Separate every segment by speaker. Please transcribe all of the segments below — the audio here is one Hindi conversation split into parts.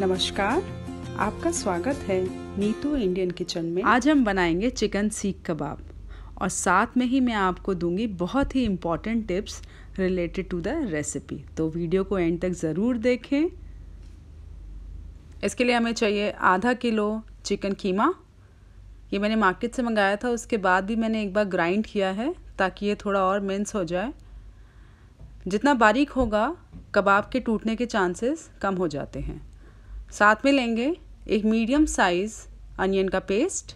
Speaker 1: नमस्कार आपका स्वागत है नीतू इंडियन किचन में आज हम बनाएंगे चिकन सीख कबाब और साथ में ही मैं आपको दूंगी बहुत ही important tips related to the recipe तो वीडियो को एंड तक ज़रूर देखें इसके लिए हमें चाहिए आधा किलो चिकन कीमा ये मैंने मार्केट से मंगाया था उसके बाद भी मैंने एक बार ग्राइंड किया है ताकि ये थोड़ा और मिन्स हो जाए जितना बारीक होगा कबाब के टूटने के चांसेस कम हो जाते हैं साथ में लेंगे एक मीडियम साइज़ अनियन का पेस्ट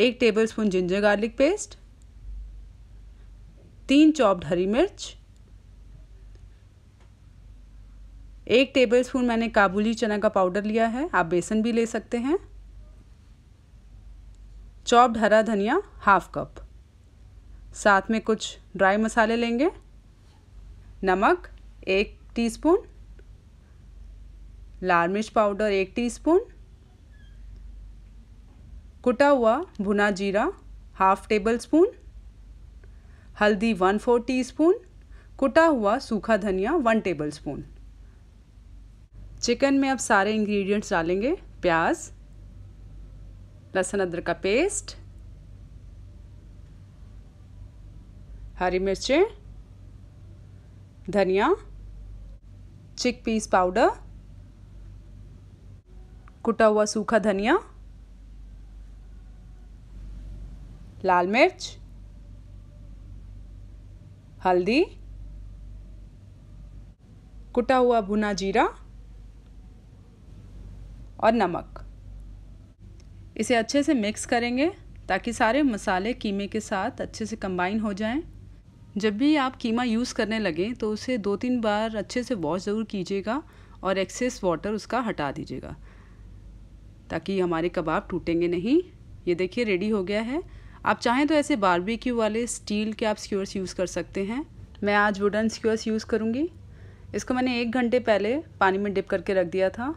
Speaker 1: एक टेबलस्पून जिंजर गार्लिक पेस्ट तीन चॉप्ड हरी मिर्च एक टेबलस्पून मैंने काबुली चना का पाउडर लिया है आप बेसन भी ले सकते हैं चॉप्ड हरा धनिया हाफ कप साथ में कुछ ड्राई मसाले लेंगे नमक एक टीस्पून लाल मिर्च पाउडर एक टीस्पून कुटा हुआ भुना जीरा हाफ टेबल स्पून हल्दी वन फोर टी स्पून कुटा हुआ सूखा धनिया वन टेबल स्पून चिकन में अब सारे इंग्रेडिएंट्स डालेंगे प्याज लहसुन अदरक का पेस्ट हरी मिर्चें धनिया चिक पीस पाउडर कुटा हुआ सूखा धनिया लाल मिर्च हल्दी कुटा हुआ भुना जीरा और नमक इसे अच्छे से मिक्स करेंगे ताकि सारे मसाले कीमे के साथ अच्छे से कंबाइन हो जाएं। जब भी आप कीमा यूज़ करने लगें तो उसे दो तीन बार अच्छे से वॉश ज़रूर कीजिएगा और एक्सेस वाटर उसका हटा दीजिएगा ताकि हमारे कबाब टूटेंगे नहीं ये देखिए रेडी हो गया है आप चाहें तो ऐसे बारबेक्यू वाले स्टील के आप स्क्योर्स यूज़ कर सकते हैं मैं आज वुडन स्क्योर्स यूज़ करूँगी इसको मैंने एक घंटे पहले पानी में डिप करके रख दिया था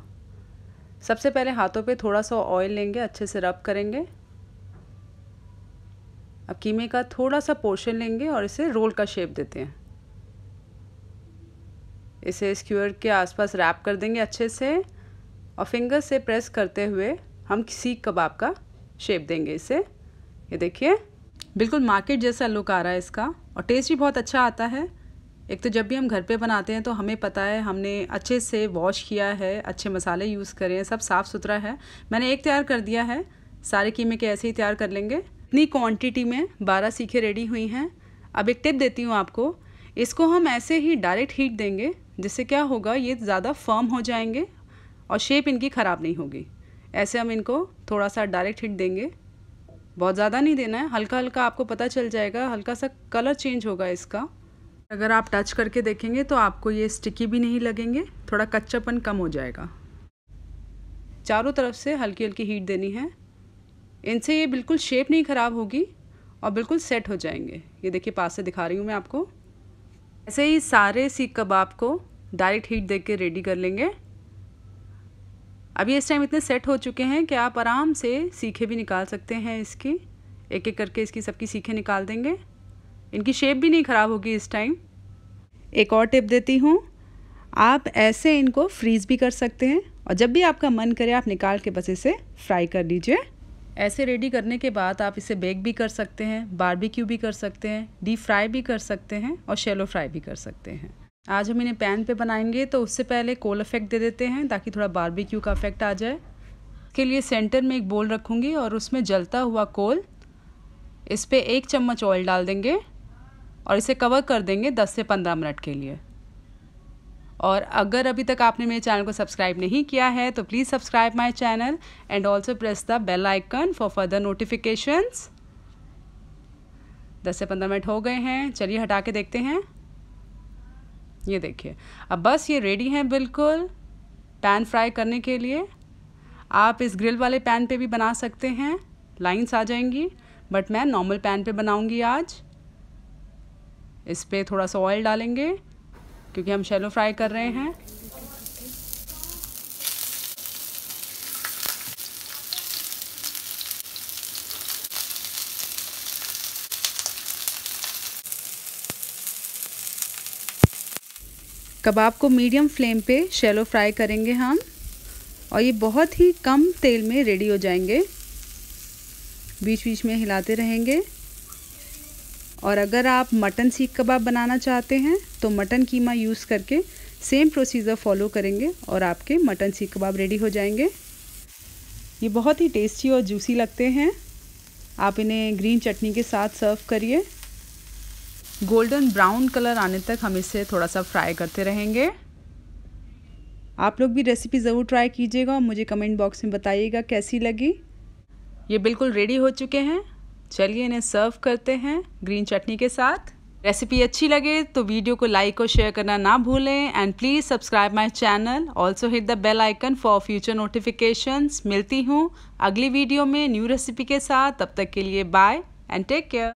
Speaker 1: सबसे पहले हाथों पे थोड़ा सा ऑयल लेंगे अच्छे से रब करेंगे अब कीमे का थोड़ा सा पोर्शन लेंगे और इसे रोल का शेप देते हैं इसे स्क्यूअर के आसपास रैप कर देंगे अच्छे से और फिंगर से प्रेस करते हुए हम सीख कबाब का शेप देंगे इसे ये देखिए बिल्कुल मार्केट जैसा लुक आ रहा है इसका और टेस्ट भी बहुत अच्छा आता है एक तो जब भी हम घर पे बनाते हैं तो हमें पता है हमने अच्छे से वॉश किया है अच्छे मसाले यूज़ करे हैं सब साफ़ सुथरा है मैंने एक तैयार कर दिया है सारे कीमे के ऐसे ही तैयार कर लेंगे इतनी क्वांटिटी में बारह सीखे रेडी हुई हैं अब एक टिप देती हूँ आपको इसको हम ऐसे ही डायरेक्ट हीट देंगे जिससे क्या होगा ये ज़्यादा फर्म हो जाएंगे और शेप इनकी ख़राब नहीं होगी ऐसे हम इनको थोड़ा सा डायरेक्ट हिट देंगे बहुत ज़्यादा नहीं देना है हल्का हल्का आपको पता चल जाएगा हल्का सा कलर चेंज होगा इसका अगर आप टच करके देखेंगे तो आपको ये स्टिकी भी नहीं लगेंगे थोड़ा कच्चापन कम हो जाएगा चारों तरफ से हल्की हल्की हीट देनी है इनसे ये बिल्कुल शेप नहीं ख़राब होगी और बिल्कुल सेट हो जाएंगे ये देखिए पास से दिखा रही हूँ मैं आपको ऐसे ही सारे सीख कबाब को डायरेक्ट हीट दे के रेडी कर लेंगे अब ये इस टाइम इतने सेट हो चुके हैं कि आप आराम से सीखे भी निकाल सकते हैं इसकी एक एक करके इसकी सबकी सीखे निकाल देंगे इनकी शेप भी नहीं ख़राब होगी इस टाइम एक और टिप देती हूँ आप ऐसे इनको फ्रीज़ भी कर सकते हैं और जब भी आपका मन करे आप निकाल के बस इसे फ्राई कर लीजिए ऐसे रेडी करने के बाद आप इसे बेक भी कर सकते हैं बारबेक्यू भी कर सकते हैं डीप फ्राई भी कर सकते हैं और शेलो फ्राई भी कर सकते हैं आज हम इन्हें पैन पे बनाएंगे तो उससे पहले कोल इफेक्ट दे देते हैं ताकि थोड़ा बारबेक्यू का इफेक्ट आ जाए इसके लिए सेंटर में एक बोल रखूँगी और उसमें जलता हुआ कोल इस पर एक चम्मच ऑयल डाल देंगे और इसे कवर कर देंगे 10 से 15 मिनट के लिए और अगर अभी तक आपने मेरे चैनल को सब्सक्राइब नहीं किया है तो please subscribe my channel and also press the bell icon for further notifications 10 से 15 मिनट हो गए हैं चलिए हटा के देखते हैं ये देखिए अब बस ये रेडी हैं बिल्कुल पैन फ्राई करने के लिए आप इस ग्रिल वाले पैन पे भी बना सकते हैं लाइंस आ जाएंगी बट मैं नॉर्मल पैन पे बनाऊंगी आज इस पर थोड़ा सा ऑयल डालेंगे क्योंकि हम शेलो फ्राई कर रहे हैं कबाब को मीडियम फ्लेम पे शेलो फ्राई करेंगे हम और ये बहुत ही कम तेल में रेडी हो जाएंगे बीच बीच में हिलाते रहेंगे और अगर आप मटन सीख कबाब बनाना चाहते हैं तो मटन कीमा यूज़ करके सेम प्रोसीजर फॉलो करेंगे और आपके मटन सीख कबाब रेडी हो जाएंगे ये बहुत ही टेस्टी और जूसी लगते हैं आप इन्हें ग्रीन चटनी के साथ सर्व करिए गोल्डन ब्राउन कलर आने तक हम इसे थोड़ा सा फ्राई करते रहेंगे आप लोग भी रेसिपी ज़रूर ट्राई कीजिएगा और मुझे कमेंट बॉक्स में बताइएगा कैसी लगी ये बिल्कुल रेडी हो चुके हैं चलिए इन्हें सर्व करते हैं ग्रीन चटनी के साथ रेसिपी अच्छी लगे तो वीडियो को लाइक और शेयर करना ना भूलें and please subscribe my channel also hit the bell icon for future notifications मिलती हूँ अगली वीडियो में न्यू रेसिपी के साथ तब तक के लिए बाय एंड टेक केयर